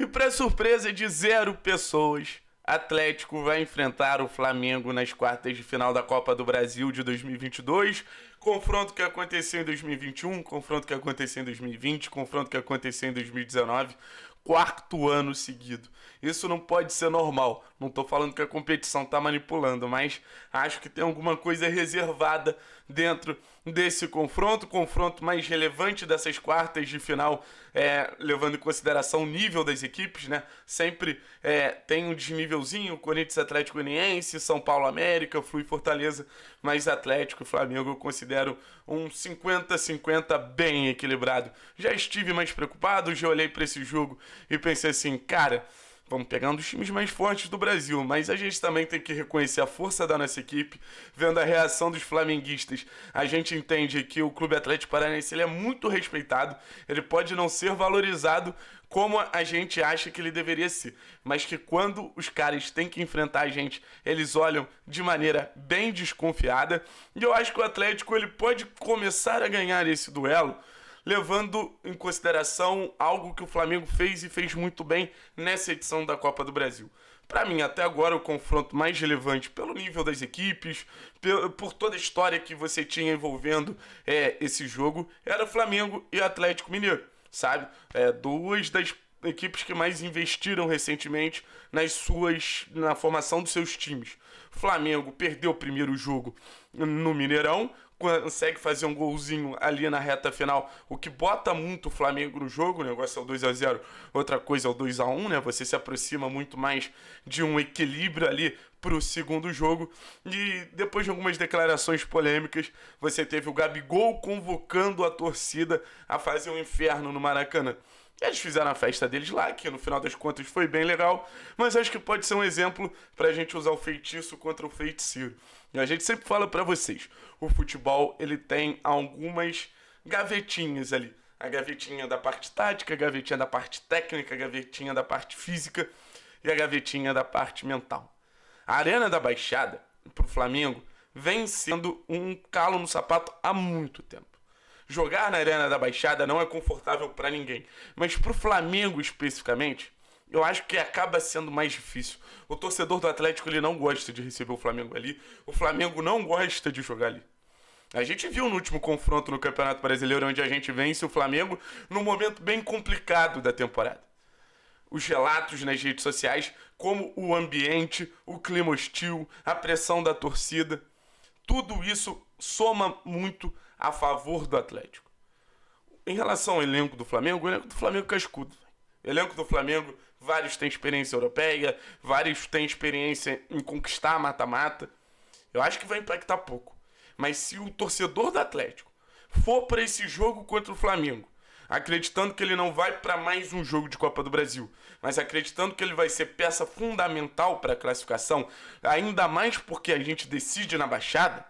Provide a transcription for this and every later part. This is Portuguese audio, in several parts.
E para surpresa de zero pessoas, Atlético vai enfrentar o Flamengo nas quartas de final da Copa do Brasil de 2022. Confronto que aconteceu em 2021, confronto que aconteceu em 2020, confronto que aconteceu em 2019 quarto ano seguido. Isso não pode ser normal. Não estou falando que a competição está manipulando, mas acho que tem alguma coisa reservada dentro desse confronto, confronto mais relevante dessas quartas de final, é, levando em consideração o nível das equipes, né? Sempre é, tem um desnívelzinho, Corinthians Atlético Goianiense, São Paulo América, Flui Fortaleza mas Atlético e Flamengo eu considero um 50-50 bem equilibrado. Já estive mais preocupado, já olhei para esse jogo e pensei assim, cara. Vamos pegar um dos times mais fortes do Brasil, mas a gente também tem que reconhecer a força da nossa equipe, vendo a reação dos flamenguistas. A gente entende que o Clube Atlético Paranaense ele é muito respeitado, ele pode não ser valorizado como a gente acha que ele deveria ser. Mas que quando os caras têm que enfrentar a gente, eles olham de maneira bem desconfiada. E eu acho que o Atlético ele pode começar a ganhar esse duelo levando em consideração algo que o Flamengo fez e fez muito bem nessa edição da Copa do Brasil. Para mim, até agora, o confronto mais relevante pelo nível das equipes, por toda a história que você tinha envolvendo é, esse jogo, era Flamengo e Atlético Mineiro sabe? É, duas das equipes que mais investiram recentemente nas suas na formação dos seus times. Flamengo perdeu o primeiro jogo no Mineirão, consegue fazer um golzinho ali na reta final, o que bota muito o Flamengo no jogo. O negócio é o 2 a 0 outra coisa é o 2 a 1 né? Você se aproxima muito mais de um equilíbrio ali para o segundo jogo. E depois de algumas declarações polêmicas, você teve o Gabigol convocando a torcida a fazer um inferno no Maracanã. Eles fizeram a festa deles lá, que no final das contas foi bem legal, mas acho que pode ser um exemplo para a gente usar o feitiço contra o feiticeiro. E a gente sempre fala para vocês, o futebol ele tem algumas gavetinhas ali. A gavetinha da parte tática, a gavetinha da parte técnica, a gavetinha da parte física e a gavetinha da parte mental. A Arena da Baixada, para o Flamengo, vem sendo um calo no sapato há muito tempo. Jogar na Arena da Baixada não é confortável para ninguém. Mas pro Flamengo especificamente, eu acho que acaba sendo mais difícil. O torcedor do Atlético ele não gosta de receber o Flamengo ali. O Flamengo não gosta de jogar ali. A gente viu no último confronto no Campeonato Brasileiro onde a gente vence o Flamengo num momento bem complicado da temporada. Os relatos nas redes sociais, como o ambiente, o clima hostil, a pressão da torcida, tudo isso soma muito a favor do Atlético. Em relação ao elenco do Flamengo, o elenco do Flamengo é cascudo. elenco do Flamengo, vários têm experiência europeia, vários têm experiência em conquistar mata-mata. Eu acho que vai impactar pouco. Mas se o torcedor do Atlético for para esse jogo contra o Flamengo, acreditando que ele não vai para mais um jogo de Copa do Brasil, mas acreditando que ele vai ser peça fundamental para a classificação, ainda mais porque a gente decide na baixada,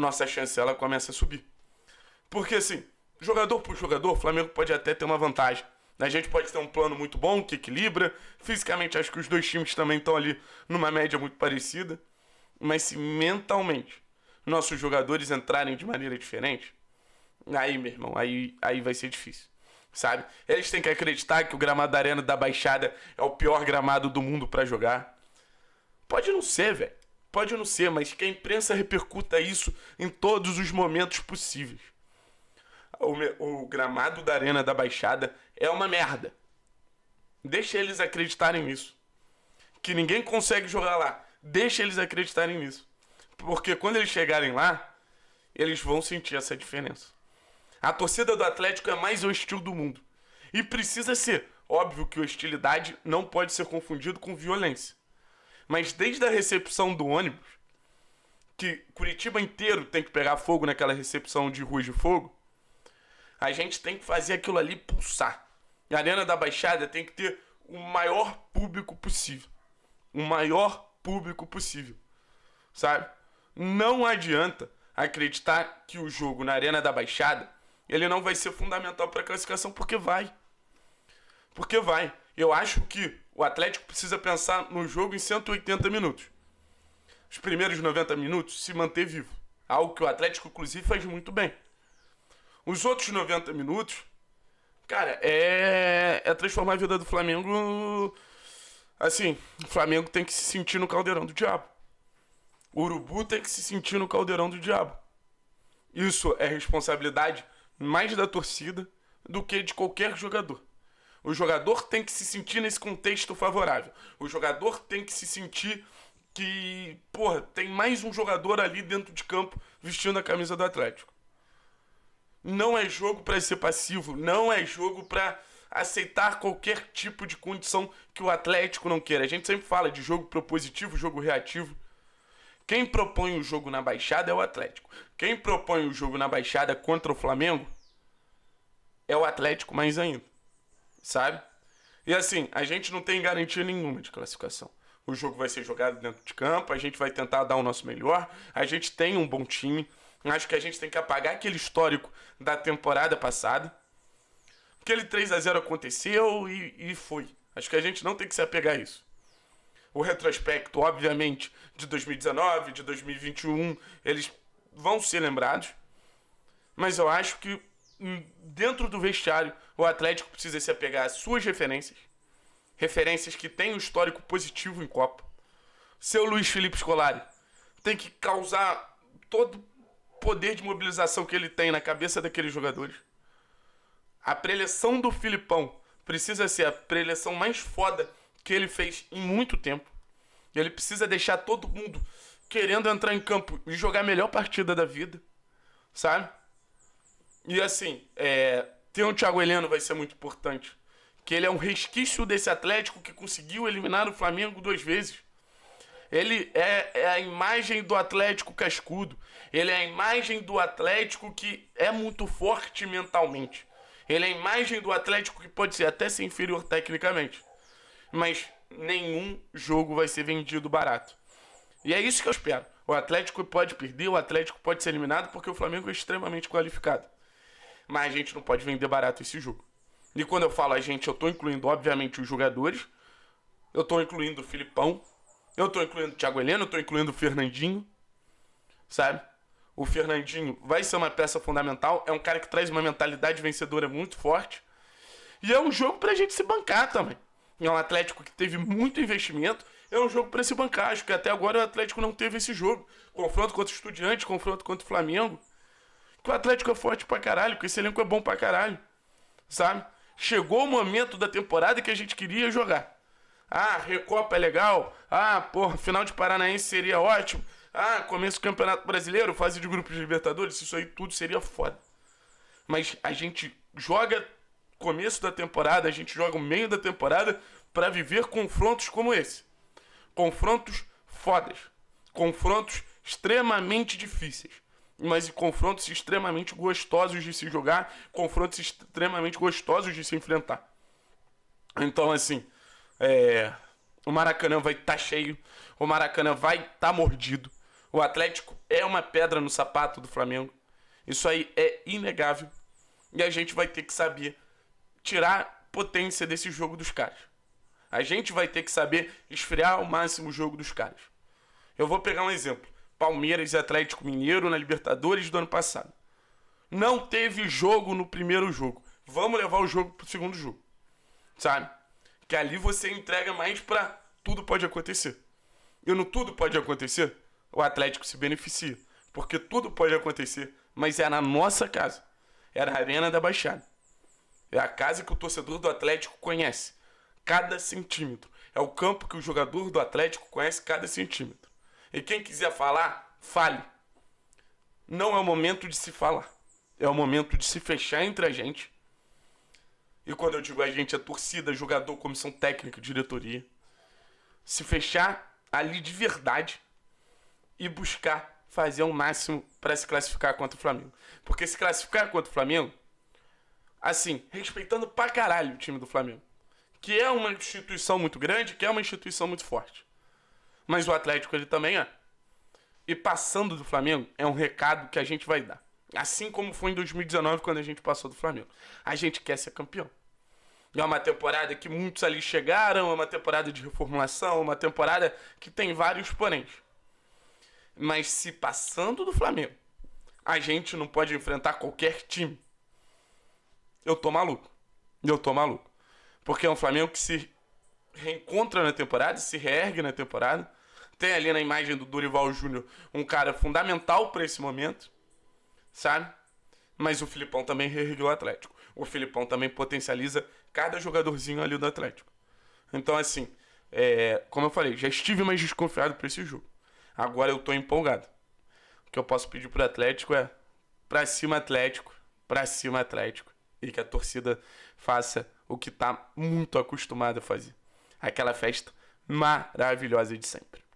nossa chancela começa a subir. Porque assim, jogador por jogador, o Flamengo pode até ter uma vantagem. A gente pode ter um plano muito bom, que equilibra. Fisicamente, acho que os dois times também estão ali numa média muito parecida. Mas se mentalmente nossos jogadores entrarem de maneira diferente, aí, meu irmão, aí, aí vai ser difícil. Sabe? Eles têm que acreditar que o gramado da Arena da Baixada é o pior gramado do mundo para jogar. Pode não ser, velho. Pode não ser, mas que a imprensa repercuta isso em todos os momentos possíveis. O, o gramado da Arena da Baixada é uma merda. Deixa eles acreditarem nisso. Que ninguém consegue jogar lá. Deixa eles acreditarem nisso. Porque quando eles chegarem lá, eles vão sentir essa diferença. A torcida do Atlético é mais hostil do mundo. E precisa ser. Óbvio que hostilidade não pode ser confundido com violência. Mas desde a recepção do ônibus, que Curitiba inteiro tem que pegar fogo naquela recepção de Ruiz de Fogo, a gente tem que fazer aquilo ali pulsar. E a Arena da Baixada tem que ter o maior público possível. O maior público possível. Sabe? Não adianta acreditar que o jogo na Arena da Baixada ele não vai ser fundamental para a classificação, porque vai. Porque vai. Eu acho que o Atlético precisa pensar no jogo em 180 minutos. Os primeiros 90 minutos se manter vivo, algo que o Atlético inclusive faz muito bem. Os outros 90 minutos, cara, é, é transformar a vida do Flamengo assim, o Flamengo tem que se sentir no caldeirão do diabo. O urubu tem que se sentir no caldeirão do diabo. Isso é responsabilidade mais da torcida do que de qualquer jogador. O jogador tem que se sentir nesse contexto favorável. O jogador tem que se sentir que, porra, tem mais um jogador ali dentro de campo vestindo a camisa do Atlético. Não é jogo para ser passivo, não é jogo para aceitar qualquer tipo de condição que o Atlético não queira. A gente sempre fala de jogo propositivo, jogo reativo. Quem propõe o jogo na Baixada é o Atlético. Quem propõe o jogo na Baixada contra o Flamengo é o Atlético mais ainda sabe? E assim, a gente não tem garantia nenhuma de classificação. O jogo vai ser jogado dentro de campo, a gente vai tentar dar o nosso melhor, a gente tem um bom time. Acho que a gente tem que apagar aquele histórico da temporada passada. Aquele 3 a 0 aconteceu e, e foi. Acho que a gente não tem que se apegar a isso. O retrospecto, obviamente, de 2019, de 2021, eles vão ser lembrados. Mas eu acho que dentro do vestiário, o Atlético precisa se apegar às suas referências, referências que têm um histórico positivo em Copa. Seu Luiz Felipe Scolari tem que causar todo o poder de mobilização que ele tem na cabeça daqueles jogadores. A preleção do Filipão precisa ser a preleção mais foda que ele fez em muito tempo. Ele precisa deixar todo mundo querendo entrar em campo e jogar a melhor partida da vida, sabe? E assim, é, ter o Thiago Heleno vai ser muito importante. Que ele é um resquício desse Atlético que conseguiu eliminar o Flamengo duas vezes. Ele é, é a imagem do Atlético cascudo. Ele é a imagem do Atlético que é muito forte mentalmente. Ele é a imagem do Atlético que pode ser até ser inferior tecnicamente. Mas nenhum jogo vai ser vendido barato. E é isso que eu espero. O Atlético pode perder, o Atlético pode ser eliminado, porque o Flamengo é extremamente qualificado mas a gente não pode vender barato esse jogo. E quando eu falo a gente, eu tô incluindo, obviamente, os jogadores, eu tô incluindo o Filipão, eu tô incluindo o Thiago Heleno, eu tô incluindo o Fernandinho, sabe? O Fernandinho vai ser uma peça fundamental, é um cara que traz uma mentalidade vencedora muito forte. E é um jogo pra gente se bancar também. É um Atlético que teve muito investimento, é um jogo para se bancar. Acho que até agora o Atlético não teve esse jogo. Confronto contra o Estudiante, confronto contra o Flamengo que o Atlético é forte pra caralho, que esse elenco é bom pra caralho. Sabe? Chegou o momento da temporada que a gente queria jogar. Ah, Recopa é legal. Ah, porra, final de Paranaense seria ótimo. Ah, começo do Campeonato Brasileiro, fase de grupos de Libertadores, isso aí tudo seria foda. Mas a gente joga começo da temporada, a gente joga o meio da temporada para viver confrontos como esse. Confrontos fodas. Confrontos extremamente difíceis mas confrontos extremamente gostosos de se jogar, confrontos extremamente gostosos de se enfrentar. Então, assim, é, o Maracanã vai estar tá cheio, o Maracanã vai estar tá mordido. O Atlético é uma pedra no sapato do Flamengo. Isso aí é inegável. E a gente vai ter que saber tirar potência desse jogo dos caras. A gente vai ter que saber esfriar ao máximo o jogo dos caras. Eu vou pegar um exemplo. Palmeiras e Atlético Mineiro na Libertadores do ano passado. Não teve jogo no primeiro jogo. Vamos levar o jogo pro segundo jogo. Sabe? Que ali você entrega mais pra tudo pode acontecer. E no tudo pode acontecer, o Atlético se beneficia. Porque tudo pode acontecer, mas é na nossa casa. Era é a Arena da Baixada. É a casa que o torcedor do Atlético conhece. Cada centímetro. É o campo que o jogador do Atlético conhece cada centímetro. E quem quiser falar, fale. Não é o momento de se falar. É o momento de se fechar entre a gente. E quando eu digo a gente, é torcida, jogador, comissão técnica, diretoria. Se fechar ali de verdade e buscar fazer o máximo para se classificar contra o Flamengo. Porque se classificar contra o Flamengo, assim, respeitando pra caralho o time do Flamengo, que é uma instituição muito grande, que é uma instituição muito forte. Mas o Atlético ele também é. E passando do Flamengo é um recado que a gente vai dar. Assim como foi em 2019 quando a gente passou do Flamengo. A gente quer ser campeão. É uma temporada que muitos ali chegaram, é uma temporada de reformulação, é uma temporada que tem vários poréns. Mas se passando do Flamengo, a gente não pode enfrentar qualquer time. Eu tô maluco. Eu tô maluco. Porque é um Flamengo que se reencontra na temporada, se reergue na temporada tem ali na imagem do Dorival Júnior um cara fundamental para esse momento, sabe? Mas o Filipão também reergueu o Atlético. O Filipão também potencializa cada jogadorzinho ali do Atlético. Então, assim, é, como eu falei, já estive mais desconfiado para esse jogo. Agora eu tô empolgado. O que eu posso pedir pro Atlético é pra cima Atlético, pra cima Atlético. E que a torcida faça o que tá muito acostumada a fazer. Aquela festa maravilhosa de sempre.